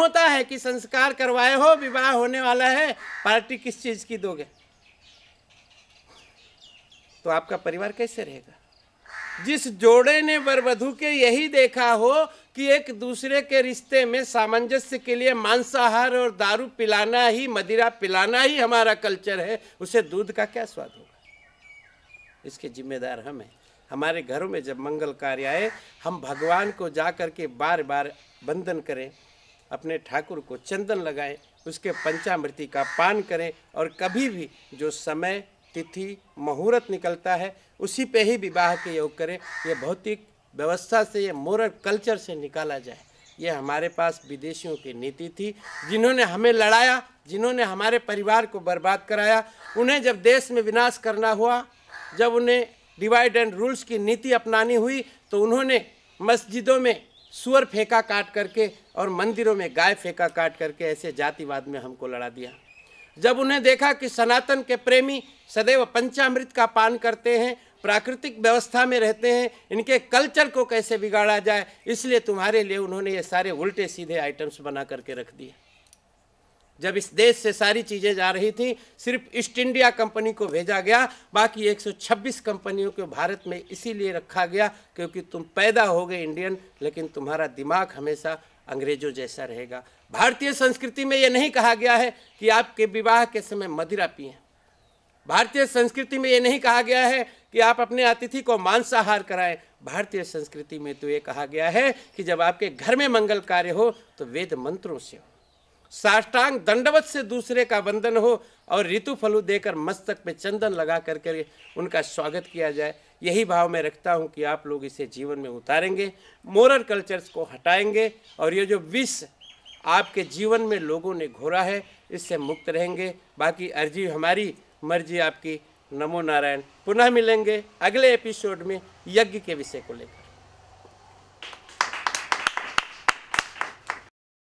होता है कि संस्कार करवाए हो विवाह होने वाला है पार्टी किस चीज की दोगे तो आपका परिवार कैसे रहेगा जिस जोड़े ने वरवधु के यही देखा हो कि एक दूसरे के रिश्ते में सामंजस्य के लिए मांसाहार और दारू पिलाना ही मदिरा पिलाना ही हमारा कल्चर है उसे दूध का क्या स्वाद होगा इसके जिम्मेदार हम हैं हमारे घरों में जब मंगल कार्य आए हम भगवान को जा करके के बार बार वंदन करें अपने ठाकुर को चंदन लगाएं उसके पंचामृति का पान करें और कभी भी जो समय तिथि मुहूर्त निकलता है उसी पे ही विवाह के योग करें ये भौतिक व्यवस्था से ये मोरल कल्चर से निकाला जाए ये हमारे पास विदेशियों की नीति थी जिन्होंने हमें लड़ाया जिन्होंने हमारे परिवार को बर्बाद कराया उन्हें जब देश में विनाश करना हुआ जब उन्हें डिवाइड एंड रूल्स की नीति अपनानी हुई तो उन्होंने मस्जिदों में सुअर फेंका काट करके और मंदिरों में गाय फेंका काट करके ऐसे जातिवाद में हमको लड़ा दिया जब उन्हें देखा कि सनातन के प्रेमी सदैव पंचामृत का पान करते हैं प्राकृतिक व्यवस्था में रहते हैं इनके कल्चर को कैसे बिगाड़ा जाए इसलिए तुम्हारे लिए उन्होंने ये सारे उल्टे सीधे आइटम्स बना करके रख दिए जब इस देश से सारी चीज़ें जा रही थी सिर्फ ईस्ट इंडिया कंपनी को भेजा गया बाकी 126 कंपनियों को भारत में इसीलिए रखा गया क्योंकि तुम पैदा हो गए इंडियन लेकिन तुम्हारा दिमाग हमेशा अंग्रेजों जैसा रहेगा भारतीय संस्कृति में ये नहीं कहा गया है कि आपके विवाह के समय मदिरा पिए भारतीय संस्कृति में ये नहीं कहा गया है कि आप अपने अतिथि को मांसाहार कराएं भारतीय संस्कृति में तो ये कहा गया है कि जब आपके घर में मंगल कार्य हो तो वेद मंत्रों से हो साष्टांग दंडवत से दूसरे का वंदन हो और ऋतु फलू देकर मस्तक में चंदन लगा कर उनका स्वागत किया जाए यही भाव मैं रखता हूँ कि आप लोग इसे जीवन में उतारेंगे मोरल कल्चर्स को हटाएंगे और ये जो विष आपके जीवन में लोगों ने घोरा है इससे मुक्त रहेंगे बाकी अर्जी हमारी मर्जी आपकी नमो नारायण पुनः मिलेंगे अगले एपिसोड में यज्ञ के विषय को लेकर